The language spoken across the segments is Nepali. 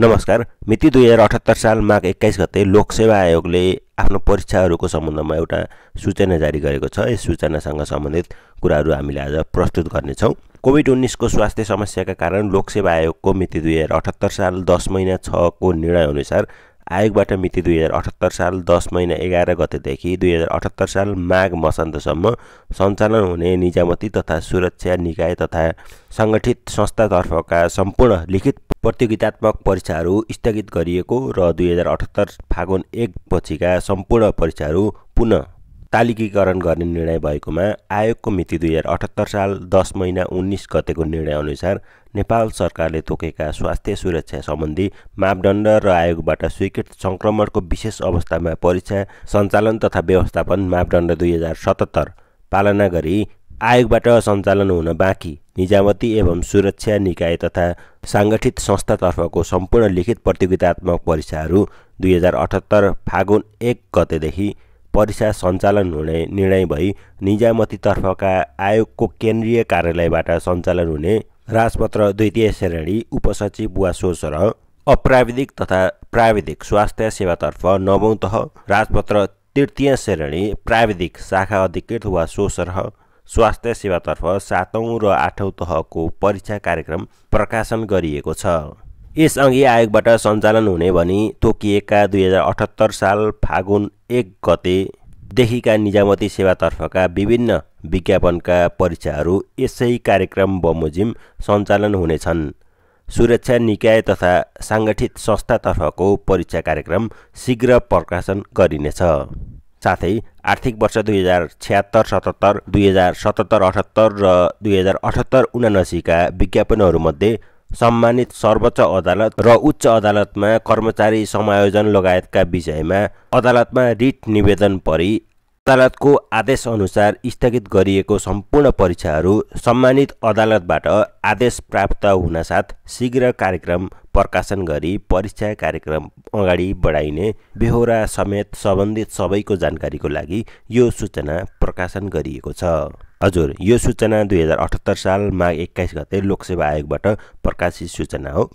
नमस्कार मिति दुई हजार अठहत्तर साल माघ एक्काइस गते लोकसेवा आयोगले आफ्नो परीक्षाहरूको सम्बन्धमा एउटा सूचना जारी गरेको छ यस सूचनासँग सम्बन्धित कुराहरू हामीले आज प्रस्तुत गर्नेछौँ कोभिड उन्नाइसको स्वास्थ्य समस्याका कारण लोकसेवा आयोगको मिति दुई हजार अठहत्तर साल दस महिना छको निर्णयअनुसार आयोगबाट मिति दुई हजार अठहत्तर साल दस महिना एघार गतेदेखि दुई हजार अठहत्तर साल माघ मसन्तसम्म सञ्चालन हुने निजामती तथा सुरक्षा निकाय तथा सङ्गठित संस्थातर्फका सम्पूर्ण लिखित प्रतियोगितात्मक परीक्षाहरू स्थगित गरिएको र दुई हजार अठहत्तर फागुन एकपछिका सम्पूर्ण परीक्षाहरू पुनः तालिकीकरण गर्ने निर्णय भएकोमा आयोगको मिति दुई हजार अठहत्तर साल दस महिना उन्नाइस गतेको निर्णयअनुसार नेपाल सरकारले तोकेका स्वास्थ्य सुरक्षा सम्बन्धी मापदण्ड र आयोगबाट स्वीकृत सङ्क्रमणको विशेष अवस्थामा परीक्षा सञ्चालन तथा व्यवस्थापन मापदण्ड दुई हजार सतहत्तर पालना गरी आयोगबाट सञ्चालन हुन बाँकी निजामती एवं सुरक्षा निकाय तथा साङ्गठित संस्थातर्फको सम्पूर्ण लिखित प्रतियोगितात्मक परीक्षाहरू दुई हजार अठहत्तर फागुन एक गतेदेखि परीक्षा सञ्चालन हुने निर्णय भई निजामतीतर्फका आयोगको केन्द्रीय कार्यालयबाट सञ्चालन हुने राजपत्र द्वितीय श्रेणी उपसचिव वा सोच र अप्राविधिक तथा प्राविधिक स्वास्थ्य सेवातर्फ नवौँ तह राजपत्र तृतीय श्रेणी प्राविधिक शाखा अधिकृत वा सोच र स्वास्थ्य सेवातर्फ सातौँ र आठौँ तहको परीक्षा कार्यक्रम प्रकाशन गरिएको छ यसअघि आयोगबाट सञ्चालन हुने भनी तोकिएका दुई हजार अठहत्तर साल फागुन एक गतेदेखिका निजामती सेवातर्फका विभिन्न विज्ञापनका परीक्षाहरू यसै कार्यक्रम बमोजिम सञ्चालन हुनेछन् सुरक्षा निकाय तथा साङ्गठित संस्थातर्फको परीक्षा कार्यक्रम शीघ्र प्रकाशन गरिनेछ साथै आर्थिक वर्ष दुई हजार छ्यात्तर सतहत्तर दुई हजार सतहत्तर अठहत्तर र दुई हजार अठहत्तर उनासीका विज्ञापनहरूमध्ये सम्मानित सर्वोच्च अदालत र उच्च अदालतमा कर्मचारी समायोजन लगायतका विषयमा अदालतमा रिट निवेदन परि अदालतको आदेशअनुसार स्थगित गरिएको सम्पूर्ण परीक्षाहरू सम्मानित अदालतबाट आदेश प्राप्त हुनासाथ शीघ्र कार्यक्रम प्रकाशन गरी परीक्षा कार्यक्रम अगाडि बढाइने बेहोरा समेत सम्बन्धित सबैको जानकारीको लागि यो सूचना प्रकाशन गरिएको छ हजुर यो सूचना दुई हजार अठहत्तर साल माघ एक्काइस गते लोकसेवा आयोगबाट प्रकाशित सूचना हो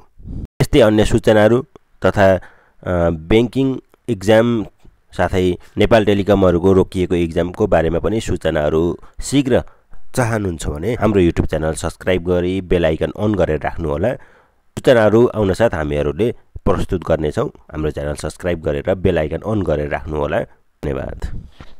यस्तै अन्य सूचनाहरू तथा ब्याङ्किङ इक्जाम साथै नेपाल टेलिकमहरूको रोकिएको इक्जामको बारेमा पनि सूचनाहरू शीघ्र चाहनुहुन्छ भने हाम्रो युट्युब च्यानल सब्सक्राइब गरी बेलायकन अन गरेर राख्नुहोला सूचनाहरू आउनसाथ हामीहरूले प्रस्तुत गर्नेछौँ हाम्रो च्यानल सब्सक्राइब गरेर बेलायकन अन गरेर राख्नुहोला धन्यवाद